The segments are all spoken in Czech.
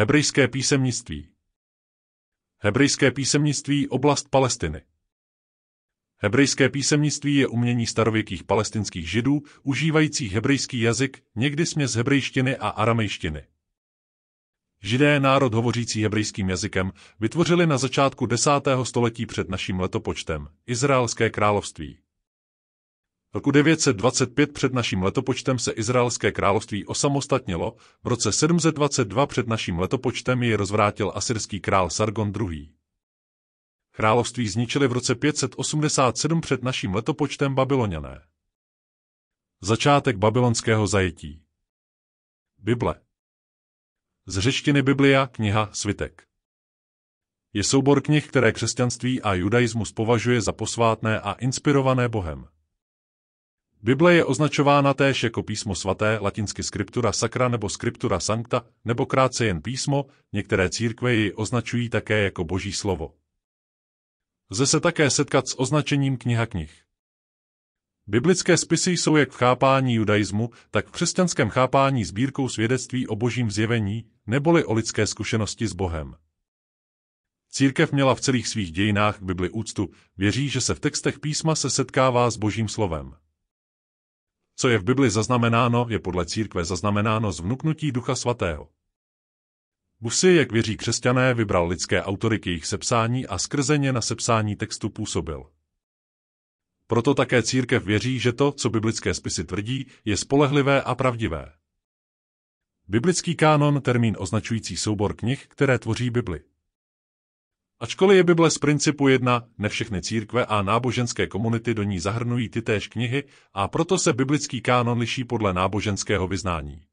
Hebrejské písemnictví Hebrejské písemnictví oblast Palestiny Hebrejské písemnictví je umění starověkých palestinských židů, užívajících hebrejský jazyk, někdy směs hebrejštiny a aramejštiny. Židé národ hovořící hebrejským jazykem vytvořili na začátku 10. století před naším letopočtem Izraelské království. Roku 925 před naším letopočtem se izraelské království osamostatnilo, v roce 722 před naším letopočtem jej rozvrátil asyrský král Sargon II. Království zničili v roce 587 před naším letopočtem babyloniané. Začátek babylonského zajetí Bible Z řeštiny Biblia, kniha Svitek Je soubor knih, které křesťanství a judaismus považuje za posvátné a inspirované Bohem. Bible je označována též jako písmo svaté, latinsky skriptura sacra nebo skriptura sancta, nebo krátce jen písmo, některé církve ji označují také jako boží slovo. Lze se také setkat s označením kniha knih. Biblické spisy jsou jak v chápání judaismu, tak v křesťanském chápání sbírkou svědectví o božím zjevení neboli o lidské zkušenosti s Bohem. Církev měla v celých svých dějinách k Bibli úctu, věří, že se v textech písma se setkává s božím slovem co je v Bibli zaznamenáno, je podle církve zaznamenáno z vnuknutí Ducha Svatého. Bůh si, jak věří křesťané, vybral lidské autory k jejich sepsání a skrze ně na sepsání textu působil. Proto také církev věří, že to, co biblické spisy tvrdí, je spolehlivé a pravdivé. Biblický kánon termín označující soubor knih, které tvoří Bibli. Ačkoliv je Bible z principu jedna, ne všechny církve a náboženské komunity do ní zahrnují ty též knihy a proto se biblický kánon liší podle náboženského vyznání.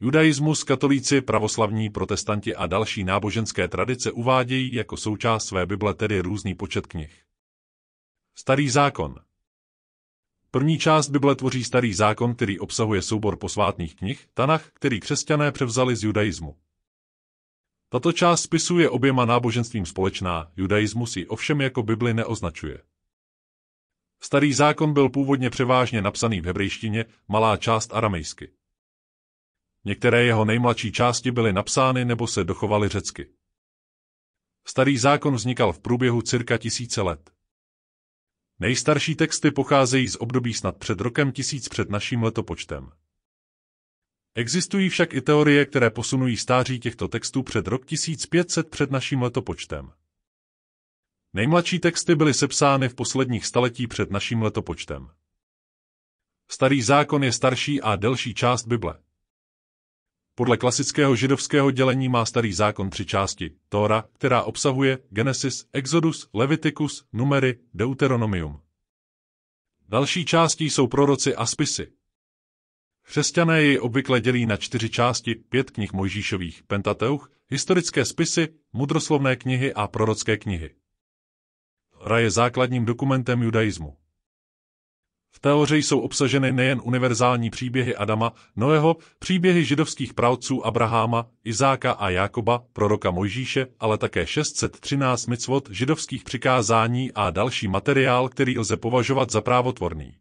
Judaismus, katolíci, pravoslavní, protestanti a další náboženské tradice uvádějí jako součást své Bible tedy různý počet knih. Starý zákon První část Bible tvoří Starý zákon, který obsahuje soubor posvátných knih, Tanach, který křesťané převzali z judaismu. Tato část spisu je oběma náboženstvím společná, judaismus ji ovšem jako Bibli neoznačuje. Starý zákon byl původně převážně napsaný v hebrejštině, malá část aramejsky. Některé jeho nejmladší části byly napsány nebo se dochovaly řecky. Starý zákon vznikal v průběhu cirka tisíce let. Nejstarší texty pocházejí z období snad před rokem tisíc před naším letopočtem. Existují však i teorie, které posunují stáří těchto textů před rok 1500 před naším letopočtem. Nejmladší texty byly sepsány v posledních staletí před naším letopočtem. Starý zákon je starší a delší část Bible. Podle klasického židovského dělení má starý zákon tři části, Tóra, která obsahuje Genesis, Exodus, Leviticus, Numery, Deuteronomium. Další částí jsou proroci a spisy, Křesťané ji obvykle dělí na čtyři části, pět knih Mojžíšových, Pentateuch, historické spisy, mudroslovné knihy a prorocké knihy. Ra je základním dokumentem judaismu. V teorii jsou obsaženy nejen univerzální příběhy Adama, Noého, příběhy židovských pravců Abraháma, Izáka a Jákoba, proroka Mojžíše, ale také 613 mitzvot židovských přikázání a další materiál, který lze považovat za právotvorný.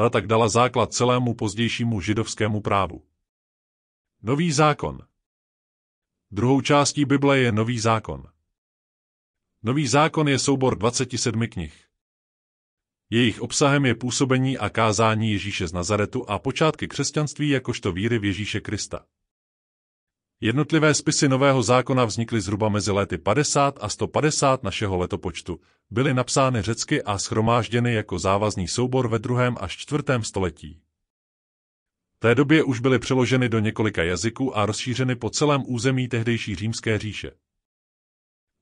Ta tak dala základ celému pozdějšímu židovskému právu. Nový zákon Druhou částí Bible je Nový zákon. Nový zákon je soubor 27 knih. Jejich obsahem je působení a kázání Ježíše z Nazaretu a počátky křesťanství jakožto víry v Ježíše Krista. Jednotlivé spisy Nového zákona vznikly zhruba mezi lety 50 a 150 našeho letopočtu, byly napsány řecky a schromážděny jako závazný soubor ve druhém až čtvrtém století. V té době už byly přeloženy do několika jazyků a rozšířeny po celém území tehdejší římské říše.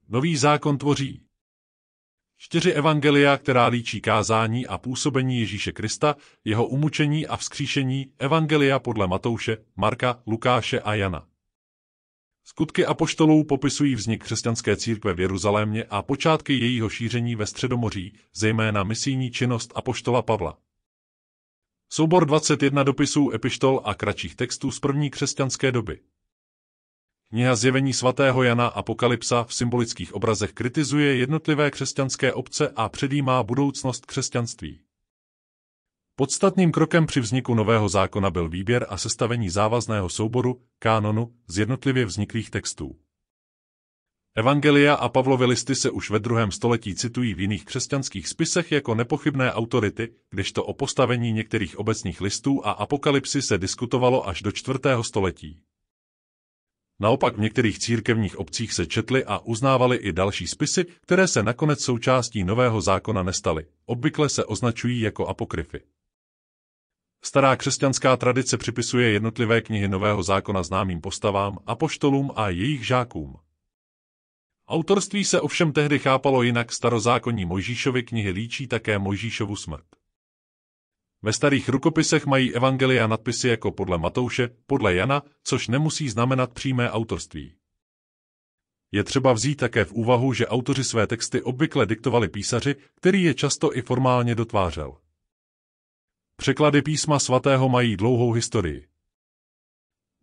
Nový zákon tvoří čtyři evangelia, která líčí kázání a působení Ježíše Krista, jeho umučení a vzkříšení, evangelia podle Matouše, Marka, Lukáše a Jana. Skutky apoštolů popisují vznik křesťanské církve v Jeruzalémě a počátky jejího šíření ve Středomoří, zejména misijní činnost apoštola Pavla. Soubor 21 dopisů epištol a kratších textů z první křesťanské doby. Kniha Zjevení svatého Jana Apokalypsa v symbolických obrazech kritizuje jednotlivé křesťanské obce a předjímá budoucnost křesťanství. Podstatným krokem při vzniku nového zákona byl výběr a sestavení závazného souboru, kánonu, z jednotlivě vzniklých textů. Evangelia a Pavlovy listy se už ve druhém století citují v jiných křesťanských spisech jako nepochybné autority, kdežto o postavení některých obecních listů a apokalypsy se diskutovalo až do čtvrtého století. Naopak v některých církevních obcích se četly a uznávaly i další spisy, které se nakonec součástí nového zákona nestaly, obvykle se označují jako apokryfy. Stará křesťanská tradice připisuje jednotlivé knihy Nového zákona známým postavám, apoštolům a jejich žákům. Autorství se ovšem tehdy chápalo jinak starozákonní Mojžíšovy knihy líčí také Mojžíšovu smrt. Ve starých rukopisech mají evangelia nadpisy jako podle Matouše, podle Jana, což nemusí znamenat přímé autorství. Je třeba vzít také v úvahu, že autoři své texty obvykle diktovali písaři, který je často i formálně dotvářel. Překlady písma svatého mají dlouhou historii.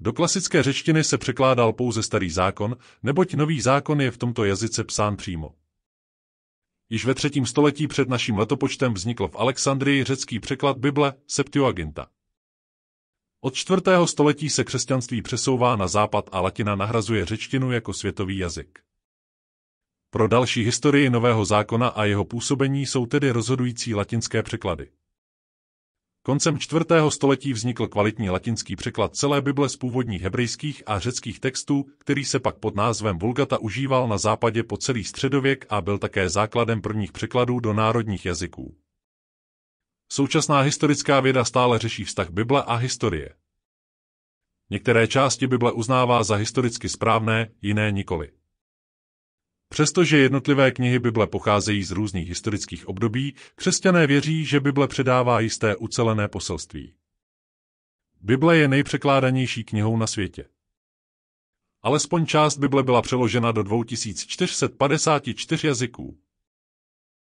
Do klasické řečtiny se překládal pouze starý zákon, neboť nový zákon je v tomto jazyce psán přímo. Již ve třetím století před naším letopočtem vznikl v Alexandrii řecký překlad Bible Septuaginta. Od čtvrtého století se křesťanství přesouvá na západ a latina nahrazuje řečtinu jako světový jazyk. Pro další historii Nového zákona a jeho působení jsou tedy rozhodující latinské překlady. Koncem čtvrtého století vznikl kvalitní latinský překlad celé Bible z původních hebrejských a řeckých textů, který se pak pod názvem Vulgata užíval na západě po celý středověk a byl také základem prvních překladů do národních jazyků. Současná historická věda stále řeší vztah Bible a historie. Některé části Bible uznává za historicky správné, jiné nikoli. Přestože jednotlivé knihy Bible pocházejí z různých historických období, křesťané věří, že Bible předává jisté ucelené poselství. Bible je nejpřekládanější knihou na světě. Alespoň část Bible byla přeložena do 2454 jazyků.